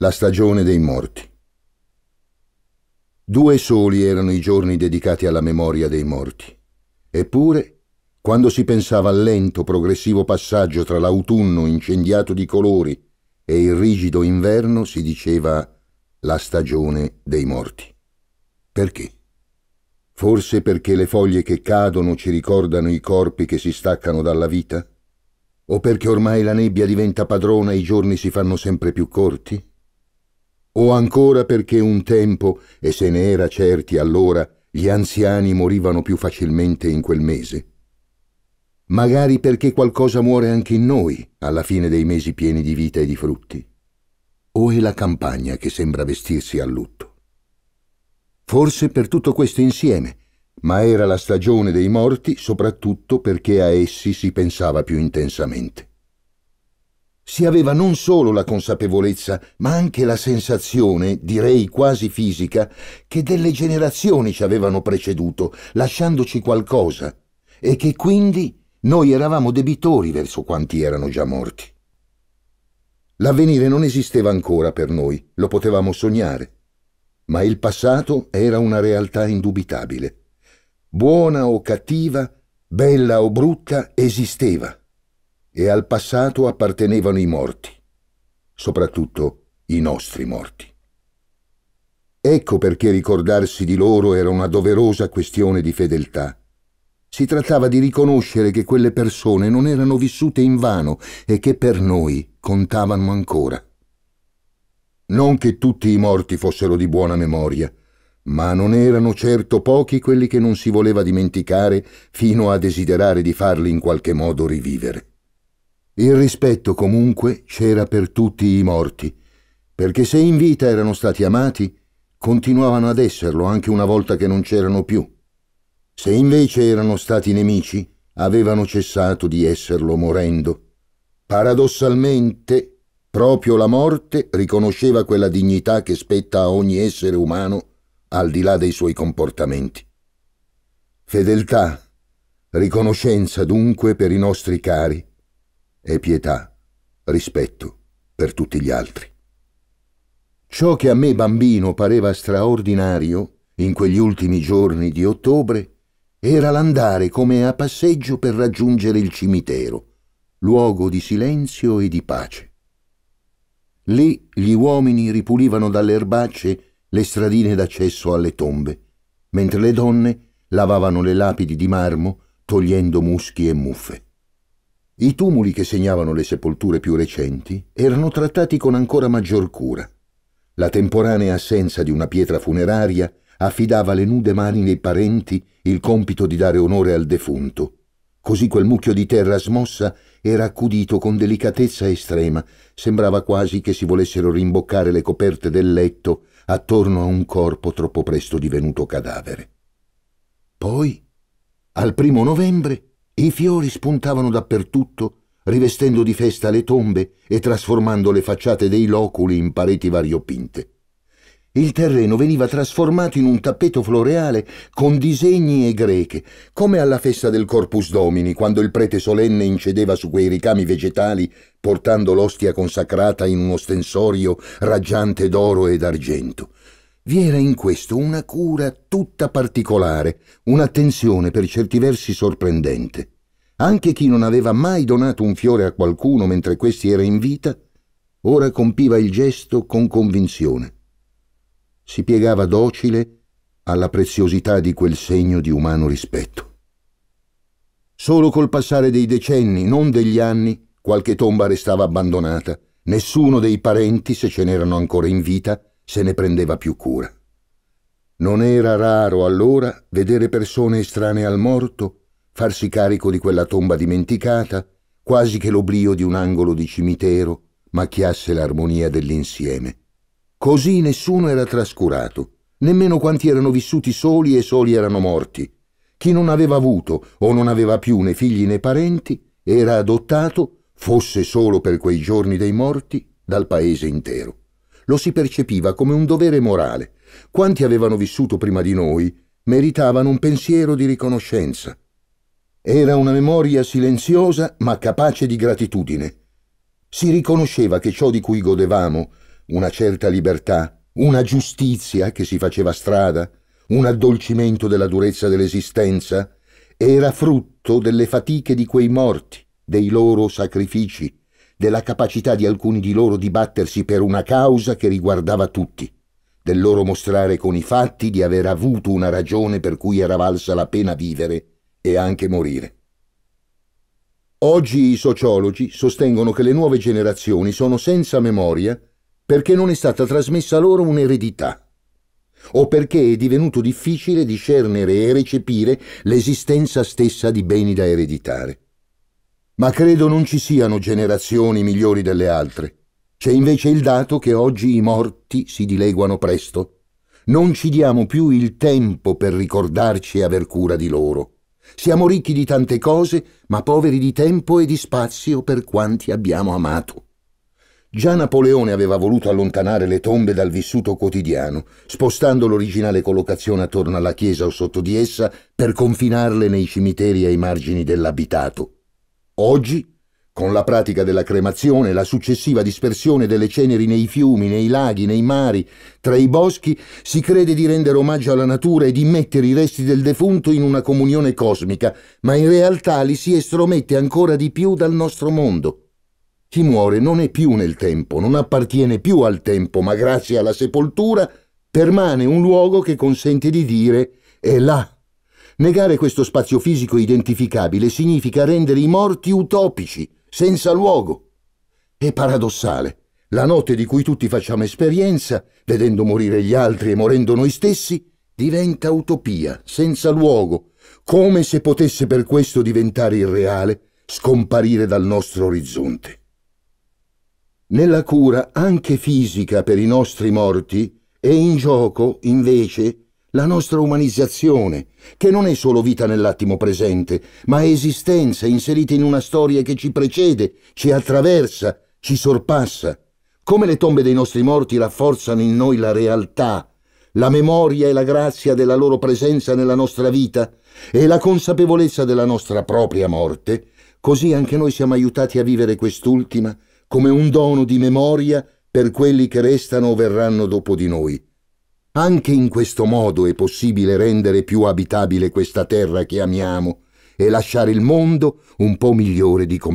La stagione dei morti. Due soli erano i giorni dedicati alla memoria dei morti. Eppure, quando si pensava al lento, progressivo passaggio tra l'autunno incendiato di colori e il rigido inverno, si diceva la stagione dei morti. Perché? Forse perché le foglie che cadono ci ricordano i corpi che si staccano dalla vita? O perché ormai la nebbia diventa padrona e i giorni si fanno sempre più corti? o ancora perché un tempo, e se ne era certi allora, gli anziani morivano più facilmente in quel mese. Magari perché qualcosa muore anche in noi alla fine dei mesi pieni di vita e di frutti. O è la campagna che sembra vestirsi a lutto. Forse per tutto questo insieme, ma era la stagione dei morti soprattutto perché a essi si pensava più intensamente si aveva non solo la consapevolezza, ma anche la sensazione, direi quasi fisica, che delle generazioni ci avevano preceduto, lasciandoci qualcosa, e che quindi noi eravamo debitori verso quanti erano già morti. L'avvenire non esisteva ancora per noi, lo potevamo sognare, ma il passato era una realtà indubitabile. Buona o cattiva, bella o brutta, esisteva e al passato appartenevano i morti, soprattutto i nostri morti. Ecco perché ricordarsi di loro era una doverosa questione di fedeltà. Si trattava di riconoscere che quelle persone non erano vissute in vano e che per noi contavano ancora. Non che tutti i morti fossero di buona memoria, ma non erano certo pochi quelli che non si voleva dimenticare fino a desiderare di farli in qualche modo rivivere. Il rispetto comunque c'era per tutti i morti, perché se in vita erano stati amati, continuavano ad esserlo anche una volta che non c'erano più. Se invece erano stati nemici, avevano cessato di esserlo morendo. Paradossalmente, proprio la morte riconosceva quella dignità che spetta a ogni essere umano al di là dei suoi comportamenti. Fedeltà, riconoscenza dunque per i nostri cari, e pietà, rispetto per tutti gli altri. Ciò che a me bambino pareva straordinario in quegli ultimi giorni di ottobre era l'andare come a passeggio per raggiungere il cimitero, luogo di silenzio e di pace. Lì gli uomini ripulivano dalle erbacce le stradine d'accesso alle tombe, mentre le donne lavavano le lapidi di marmo togliendo muschi e muffe. I tumuli che segnavano le sepolture più recenti erano trattati con ancora maggior cura. La temporanea assenza di una pietra funeraria affidava alle nude mani dei parenti il compito di dare onore al defunto. Così quel mucchio di terra smossa era accudito con delicatezza estrema, sembrava quasi che si volessero rimboccare le coperte del letto attorno a un corpo troppo presto divenuto cadavere. Poi, al primo novembre, i fiori spuntavano dappertutto, rivestendo di festa le tombe e trasformando le facciate dei loculi in pareti variopinte. Il terreno veniva trasformato in un tappeto floreale con disegni e greche, come alla festa del Corpus Domini, quando il prete solenne incedeva su quei ricami vegetali portando l'ostia consacrata in uno stensorio raggiante d'oro e d'argento. Vi era in questo una cura tutta particolare, un'attenzione per certi versi sorprendente. Anche chi non aveva mai donato un fiore a qualcuno mentre questi era in vita, ora compiva il gesto con convinzione. Si piegava docile alla preziosità di quel segno di umano rispetto. Solo col passare dei decenni, non degli anni, qualche tomba restava abbandonata. Nessuno dei parenti, se ce n'erano ancora in vita, se ne prendeva più cura. Non era raro allora vedere persone estranee al morto farsi carico di quella tomba dimenticata, quasi che l'oblio di un angolo di cimitero macchiasse l'armonia dell'insieme. Così nessuno era trascurato, nemmeno quanti erano vissuti soli e soli erano morti. Chi non aveva avuto o non aveva più né figli né parenti era adottato, fosse solo per quei giorni dei morti, dal paese intero lo si percepiva come un dovere morale. Quanti avevano vissuto prima di noi meritavano un pensiero di riconoscenza. Era una memoria silenziosa ma capace di gratitudine. Si riconosceva che ciò di cui godevamo, una certa libertà, una giustizia che si faceva strada, un addolcimento della durezza dell'esistenza, era frutto delle fatiche di quei morti, dei loro sacrifici, della capacità di alcuni di loro di battersi per una causa che riguardava tutti, del loro mostrare con i fatti di aver avuto una ragione per cui era valsa la pena vivere e anche morire. Oggi i sociologi sostengono che le nuove generazioni sono senza memoria perché non è stata trasmessa loro un'eredità o perché è divenuto difficile discernere e recepire l'esistenza stessa di beni da ereditare ma credo non ci siano generazioni migliori delle altre. C'è invece il dato che oggi i morti si dileguano presto. Non ci diamo più il tempo per ricordarci e aver cura di loro. Siamo ricchi di tante cose, ma poveri di tempo e di spazio per quanti abbiamo amato. Già Napoleone aveva voluto allontanare le tombe dal vissuto quotidiano, spostando l'originale collocazione attorno alla chiesa o sotto di essa per confinarle nei cimiteri ai margini dell'abitato. Oggi, con la pratica della cremazione, e la successiva dispersione delle ceneri nei fiumi, nei laghi, nei mari, tra i boschi, si crede di rendere omaggio alla natura e di mettere i resti del defunto in una comunione cosmica, ma in realtà li si estromette ancora di più dal nostro mondo. Chi muore non è più nel tempo, non appartiene più al tempo, ma grazie alla sepoltura permane un luogo che consente di dire è là. Negare questo spazio fisico identificabile significa rendere i morti utopici, senza luogo. È paradossale. La notte di cui tutti facciamo esperienza, vedendo morire gli altri e morendo noi stessi, diventa utopia, senza luogo, come se potesse per questo diventare irreale, scomparire dal nostro orizzonte. Nella cura, anche fisica, per i nostri morti, è in gioco, invece, la nostra umanizzazione, che non è solo vita nell'attimo presente, ma esistenza inserita in una storia che ci precede, ci attraversa, ci sorpassa. Come le tombe dei nostri morti rafforzano in noi la realtà, la memoria e la grazia della loro presenza nella nostra vita e la consapevolezza della nostra propria morte, così anche noi siamo aiutati a vivere quest'ultima come un dono di memoria per quelli che restano o verranno dopo di noi anche in questo modo è possibile rendere più abitabile questa terra che amiamo e lasciare il mondo un po' migliore di come lo